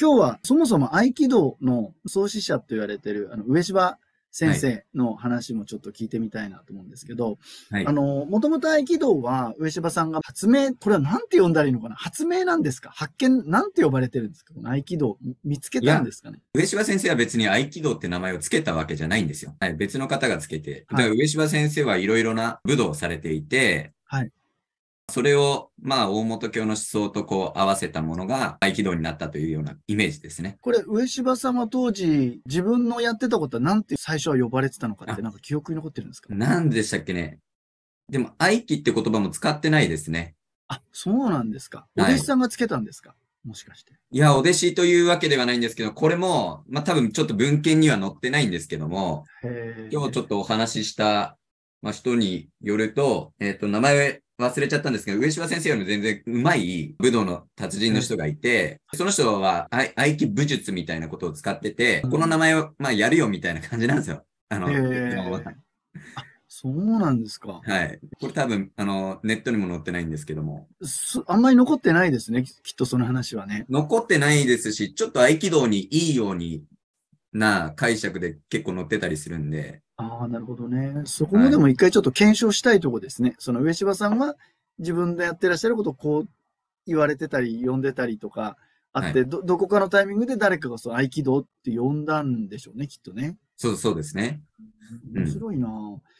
今日はそもそも合気道の創始者と言われてる、あの、上柴先生の話もちょっと聞いてみたいなと思うんですけど、はい、あの、もともと合気道は上柴さんが発明、これは何て呼んだらいいのかな発明なんですか発見、何て呼ばれてるんですかこの合気道、見つけたんですかね上柴先生は別に合気道って名前を付けたわけじゃないんですよ。はい、別の方が付けて。だから上柴先生はいろいろな武道をされていて、はい、それを、まあ、大本教の思想とこう合わせたものが合気道になったというようなイメージですね。これ、上柴さんは当時、自分のやってたことは何て最初は呼ばれてたのかって、なんか記憶に残ってるんですか何でしたっけね。でも、合気って言葉も使ってないですね。あ、そうなんですか。お弟子さんがつけたんですか、はい、もしかして。いや、お弟子というわけではないんですけど、これも、まあ多分ちょっと文献には載ってないんですけども、今日ちょっとお話しした、まあ、人によると、えっ、ー、と、名前忘れちゃったんですけど、上島先生よりも全然うまい武道の達人の人がいて、その人は合気武術みたいなことを使ってて、この名前を、まあ、やるよみたいな感じなんですよ。あの、えー、そうなんですか。はい。これ多分、あの、ネットにも載ってないんですけども。あんまり残ってないですね、きっとその話はね。残ってないですし、ちょっと合気道にいいようにな解釈で結構載ってたりするんで、ああ、なるほどね。そこもでも一回ちょっと検証したいとこですね。その上柴さんは自分でやってらっしゃることをこう言われてたり、呼んでたりとかあっはい。て、ど、どこかのタイミングで誰かがその合気道って呼んだんでしょうね、きっとね。そうそうですね。面白いな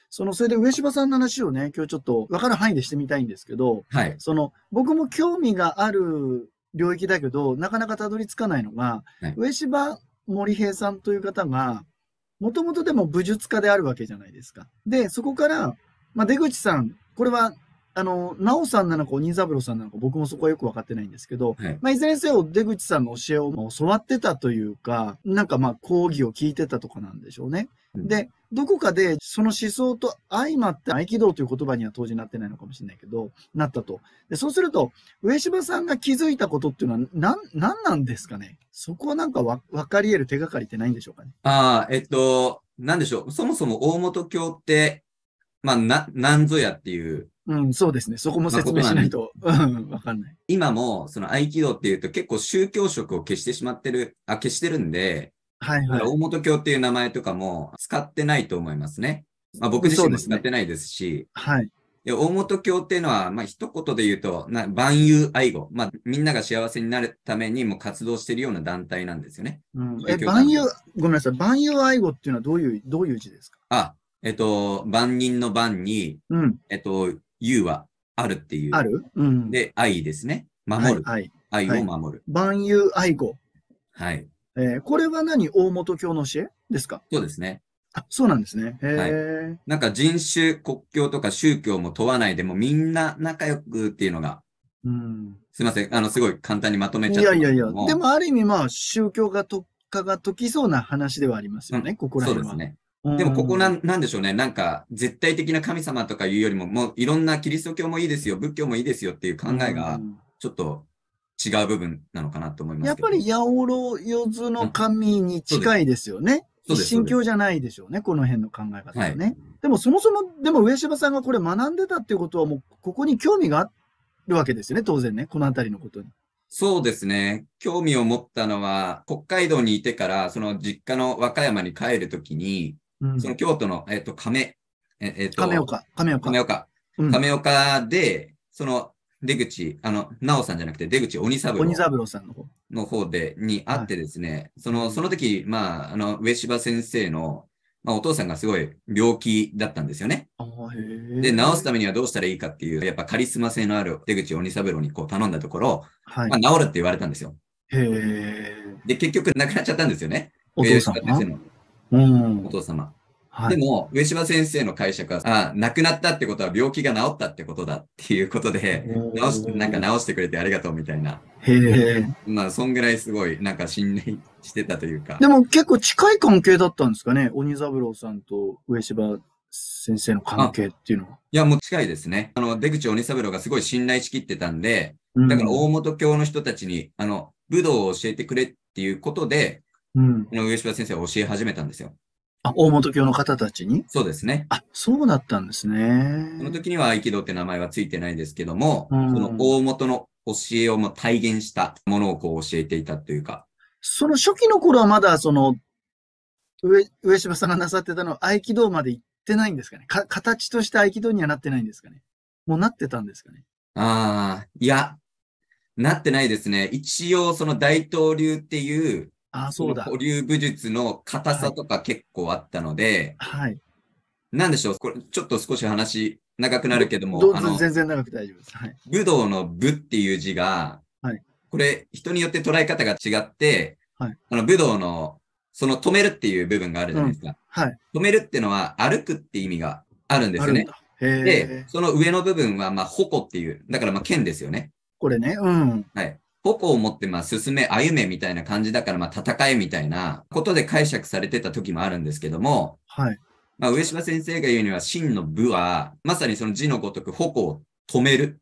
その、それで上柴さんの話をね、今日ちょっと分かる範囲でしてみたいんですけど、はい。その、僕も興味がある領域だけど、なかなかたどり着かないのが、はい。上柴森平さんという方が、もともとでも武術家であるわけじゃないですか。で、そこから、まあ、出口さん、これはあの、ナオさんなのか鬼三郎さんなのか僕もそこはよくわかってないんですけど、はい、まあいずれにせよ出口さんの教えを教わってたというか、なんかまあ講義を聞いてたとかなんでしょうね。うん、で、どこかでその思想と相まって合気道という言葉には当時なってないのかもしれないけど、なったと。で、そうすると、上島さんが気づいたことっていうのはな何なんですかねそこはなんかわ、わかり得る手がかりってないんでしょうかねああ、えっと、なんでしょう。そもそも大本教って、まあ、な、なんぞやっていううん、そうですね。そこも説明しないと、うん、わかんない。今も、その合気道っていうと結構宗教色を消してしまってる、あ、消してるんで、はいはい。大本教っていう名前とかも使ってないと思いますね。まあ僕自身も使ってないですし、すね、はい。で、大本教っていうのは、まあ、一言で言うと、な万有愛護。まあ、みんなが幸せになるためにも活動しているような団体なんですよね。うん、え、万有、ごめんなさい。万有愛護っていうのはどういう、どういう字ですかあ、えっと、万人の万に、うん、えっと、U はあるっていう。あるうん。で、愛ですね。守る。はい。愛を守る。万有愛語。はい。えー、これは何大本教の教えですかそうですね。あ、そうなんですね。へはい。なんか人種、国境とか宗教も問わないでもみんな仲良くっていうのがうん、すいません。あの、すごい簡単にまとめちゃった。いやいやいや。でも、ある意味、まあ、宗教が特化が解きそうな話ではありますよね、うん、ここら辺は。そうですね。でもここな、なんでしょうね。なんか、絶対的な神様とかいうよりも、もういろんなキリスト教もいいですよ、仏教もいいですよっていう考えが、ちょっと違う部分なのかなと思いますやっぱり八百万の神に近いですよね。うん、神教じゃないでしょうね、この辺の考え方はね。はい、でもそもそも、でも上島さんがこれ学んでたっていうことは、もうここに興味があるわけですよね、当然ね、この辺りのことに。そうですね。興味を持ったのは、北海道にいてから、その実家の和歌山に帰るときに、その京都の、えっ、と、亀、ええと、亀岡、亀岡。亀岡。亀岡で、うん、その、出口、あの、なおさんじゃなくて、出口鬼三郎。鬼三郎さんの方。の方で、にあってですね、はい、その、その時、まあ、あの、上柴先生の、まあ、お父さんがすごい病気だったんですよね。で、治すためにはどうしたらいいかっていう、やっぱカリスマ性のある出口鬼三郎にこう頼んだところ、はい、まあ、治るって言われたんですよ。へで、結局亡くなっちゃったんですよね。お父さん先生の。お父様。はい、でも、上島先生の解釈は、あ亡くなったってことは病気が治ったってことだっていうことで、治しなんか治してくれてありがとうみたいな。へまあ、そんぐらいすごい、なんか信頼してたというか。でも結構近い関係だったんですかね、鬼三郎さんと上島先生の関係っていうのは。いや、もう近いですね。あの、出口鬼三郎がすごい信頼しきってたんで、だから大本教の人たちに、あの、武道を教えてくれっていうことで、うん、上島先生を教え始めたんですよ。あ、大本教の方たちにそうですね。あ、そうだったんですね。その時には合気道って名前はついてないんですけども、うん、その大本の教えをも体現したものをこう教えていたというか。その初期の頃はまだその、上、上島さんがなさってたのは合気道まで行ってないんですかねか、形として合気道にはなってないんですかねもうなってたんですかねああ、いや、なってないですね。一応その大東流っていう、あそうだ。保留武術の硬さとか結構あったので、はい。なんでしょう、これちょっと少し話長くなるけども、どあの全然長く大丈夫です。はい、武道の武っていう字が、はい、これ人によって捉え方が違って、はい、あの武道のその止めるっていう部分があるじゃないですか。うんはい、止めるっていうのは歩くって意味があるんですよね。で、その上の部分は、まあ、矛っていう、だからまあ剣ですよね。これね、うん。はい。矛を持って、まあ、進め、歩めみたいな感じだから、まあ、戦えみたいなことで解釈されてた時もあるんですけども、はい。まあ、上島先生が言うには、真の武は、まさにその字のごとく矛を止める。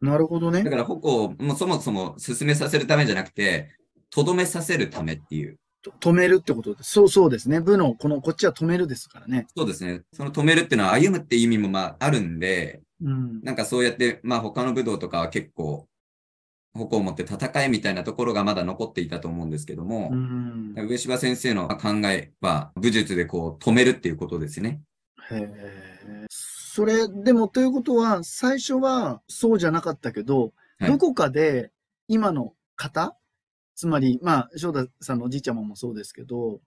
なるほどね。だから、矛を、もうそもそも進めさせるためじゃなくて、とどめさせるためっていう。止めるってことです。そうそうですね。部の、この、こっちは止めるですからね。そうですね。その止めるっていうのは歩むって意味もまああるんで、うん、なんかそうやって、まあ他の武道とかは結構矛を持って戦えみたいなところがまだ残っていたと思うんですけども、上柴先生の考えは武術でこう止めるっていうことですね。へそれでもということは最初はそうじゃなかったけど、はい、どこかで今の方つまりまあ翔太さんのおじいちゃまもそうですけど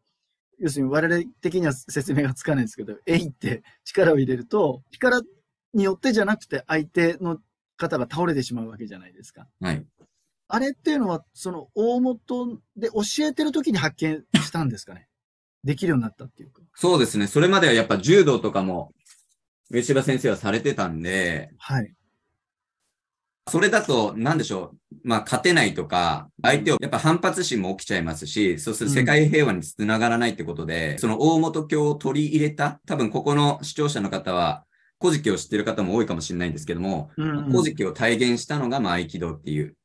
要するに我々的には説明がつかないんですけど「えい」って力を入れると力によってじゃなくて相手の方が倒れてしまうわけじゃないですか。はい。あれっていうのは、その大元で教えてる時に発見したんですかねできるようになったっていうか。そうですね。それまではやっぱ柔道とかも、上柴先生はされてたんで、はい。それだと、なんでしょう。まあ、勝てないとか、相手を、やっぱ反発心も起きちゃいますし、そうする世界平和につながらないってことで、うん、その大元教を取り入れた、多分ここの視聴者の方は、古事記を知ってる方も多いかもしれないんですけども、うんうん、古事記を体現したのが、まあ、合気道っていう。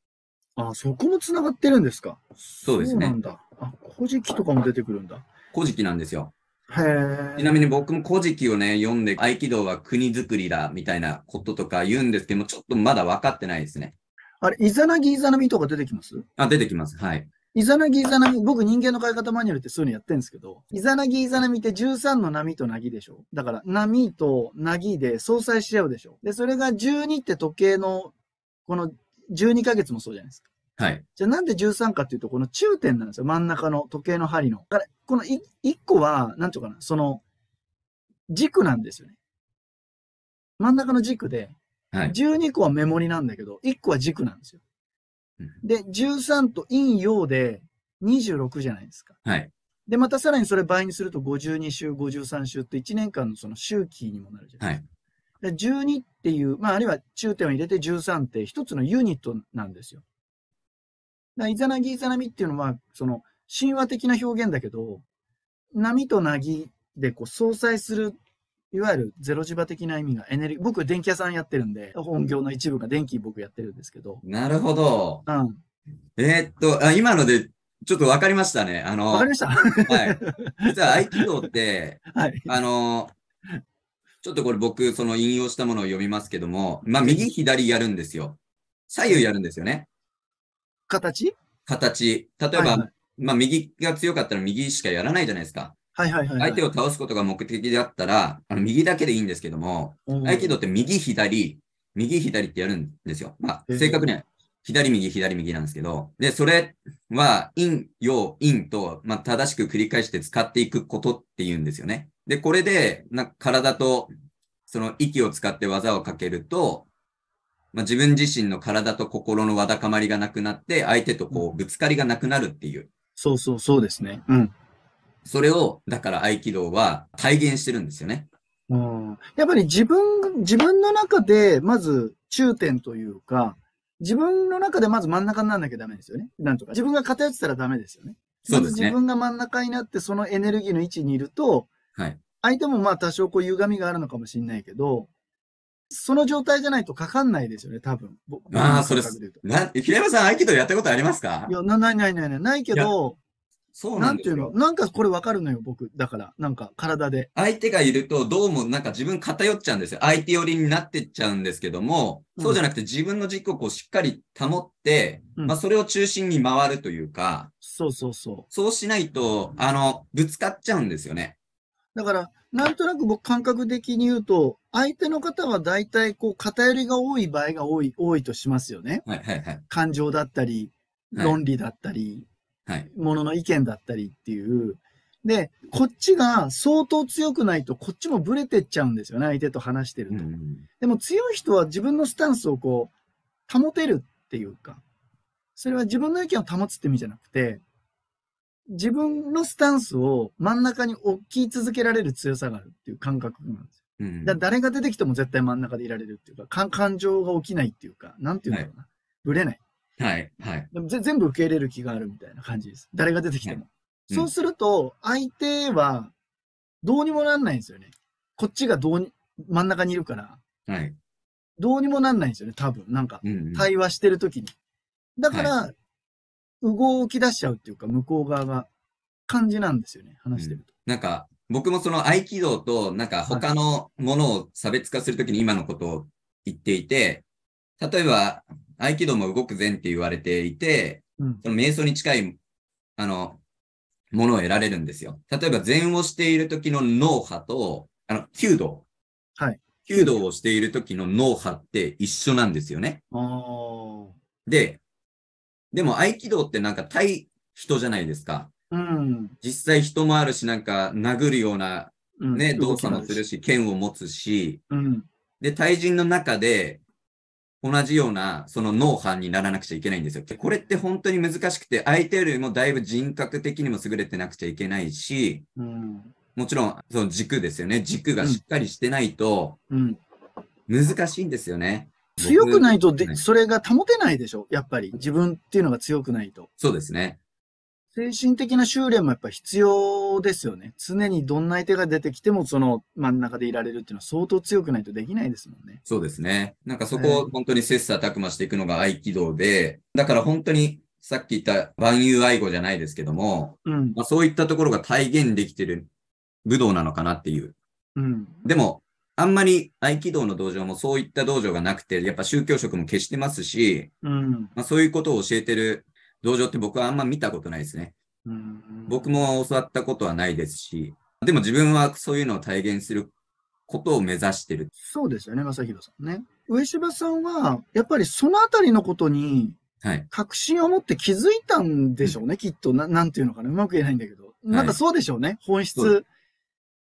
あそこも繋がってるんですか。そうですね。あ、古事記とかも出てくるんだ。古事記なんですよ。へちなみに僕も古事記をね、読んで、合気道は国づくりだ、みたいなこととか言うんですけども、ちょっとまだ分かってないですね。あれ、イザナギイザナミとか出てきますあ、出てきます。はい。イザナギイザナミ、僕人間の変え方マニュアルってそういうのやってるんですけど、イザナギイザナミって13の波となぎでしょだから、波となぎで相殺し合うでしょで、それが12って時計の、この12ヶ月もそうじゃないですか。はい。じゃあなんで13かっていうと、この中点なんですよ。真ん中の時計の針の。だから、この1個は、なんとかな、その、軸なんですよね。真ん中の軸で、はい、12個はメモリなんだけど、1個は軸なんですよ。で、13と陰陽で26じゃないですか。はい。で、またさらにそれ倍にすると52週、53週って1年間のその周期にもなるじゃないですか。はい、12っていう、まあ、あるいは中点を入れて13って一つのユニットなんですよ。だからイザナギイザナミっていうのは、その神話的な表現だけど、波と凪でこう相殺するいわゆるゼロ磁場的な意味がエネルギー、僕電気屋さんやってるんで、本業の一部が電気僕やってるんですけど。なるほど。うん。えー、っとあ、今のでちょっとわかりましたね。あの、わかりました。はい。実は合気道って、はい、あの、ちょっとこれ僕、その引用したものを読みますけども、まあ、右左やるんですよ。左右やるんですよね。形形。例えば、はいはい、まあ、右が強かったら右しかやらないじゃないですか。はいはいはいはい、相手を倒すことが目的であったら、あの右だけでいいんですけども、うん、合気道って右、左、右、左ってやるんですよ。まあ、正確には左、右、左、右なんですけど、で、それは、陰、陽、陰と、まあ、正しく繰り返して使っていくことっていうんですよね。で、これで、な体と、その息を使って技をかけると、まあ、自分自身の体と心のわだかまりがなくなって、相手とこう、ぶつかりがなくなるっていう。そうそう、そうですね。うん。それを、だから合気道は体現してるんですよね。うん、やっぱり自分、自分の中で、まず中点というか、自分の中でまず真ん中にならなきゃダメですよね。なんとか。自分が偏ってたらダメですよね。そうですね。ま、自分が真ん中になって、そのエネルギーの位置にいると、はい。相手もまあ多少こう歪みがあるのかもしれないけど、その状態じゃないとかかんないですよね、多分。ああ、それです。平山さん、合気道やったことありますかいや、な、ないないないない、ないけど、そうなんていうのなんかこれわかるのよ、僕。だから、なんか体で。相手がいると、どうもなんか自分偏っちゃうんですよ。相手寄りになってっちゃうんですけども、うん、そうじゃなくて自分の軸をこうしっかり保って、うん、まあそれを中心に回るというか、そうそうそう。そうしないと、あの、ぶつかっちゃうんですよね。だから、なんとなく僕感覚的に言うと、相手の方は大体こう偏りが多い場合が多い、多いとしますよね。はいはいはい。感情だったり、論理だったり。はいものの意見だったりっていう。で、こっちが相当強くないと、こっちもブレてっちゃうんですよね、相手と話してると。うんうん、でも強い人は自分のスタンスをこう、保てるっていうか、それは自分の意見を保つって意味じゃなくて、自分のスタンスを真ん中に置き続けられる強さがあるっていう感覚なんですよ。うんらだ誰が出てきても絶対真ん中でいられるっていうか、か感情が起きないっていうか、なんていうんだろうな、はい、ない。はい、はい。でも全部受け入れる気があるみたいな感じです。誰が出てきても。はい、そうすると、相手はどうにもなんないんですよね。こっちがどうに、真ん中にいるから。はい。どうにもなんないんですよね、多分。なんか、対話してるときに。だから、はい、動き出しちゃうっていうか、向こう側が感じなんですよね、話してると。うん、なんか、僕もその合気道と、なんか他のものを差別化するときに今のことを言っていて、例えば、合気道も動く禅って言われていて、うん、その瞑想に近い、あの、ものを得られるんですよ。例えば禅をしている時の脳波と、あの、弓道。はい。弓道をしている時の脳波って一緒なんですよね。で、でも合気道ってなんか対人じゃないですか。うん。実際人もあるし、なんか殴るようなね、ね、うん、動作もするし、剣を持つし、うん、で、対人の中で、同じようなその脳波にならなくちゃいけないんですよ。これって本当に難しくて、相手よりもだいぶ人格的にも優れてなくちゃいけないし、うん、もちろんその軸ですよね。軸がしっかりしてないと、難しいんですよね。うんうん、強くないとで、それが保てないでしょ、やっぱり。自分っていうのが強くないと。そうですね。精神的な修練もやっぱ必要ですよね。常にどんな相手が出てきても、その真ん中でいられるっていうのは相当強くないとできないですもんね。そうですね。なんかそこを本当に切磋琢磨していくのが合気道で、だから本当にさっき言った万有愛語じゃないですけども、うんまあ、そういったところが体現できてる武道なのかなっていう。うん、でも、あんまり合気道の道場もそういった道場がなくて、やっぱ宗教色も消してますし、うんまあ、そういうことを教えてる道場って僕はあんま見たことないですね。僕も教わったことはないですし、でも自分はそういうのを体現することを目指してる。そうですよね、正弘さんね。上柴さんは、やっぱりそのあたりのことに、確信を持って気づいたんでしょうね、はい、きっとな。なんていうのかな、うまく言えないんだけど。なんかそうでしょうね、はい、本質。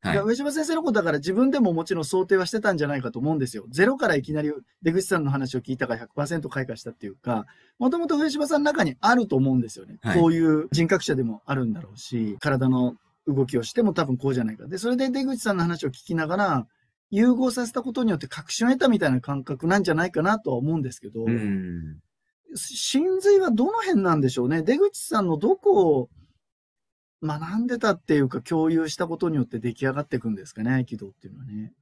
はい、上島先生のことだから自分でももちろん想定はしてたんじゃないかと思うんですよ。ゼロからいきなり出口さんの話を聞いたから100%開花したっていうか、もともと上島さんの中にあると思うんですよね。はい、こういう人格者でもあるんだろうし、体の動きをしても多分こうじゃないか。で、それで出口さんの話を聞きながら、融合させたことによって確信を得たみたいな感覚なんじゃないかなとは思うんですけど、真髄はどの辺なんでしょうね。出口さんのどこを学んでたっていうか共有したことによって出来上がっていくんですかね、軌道っていうのはね。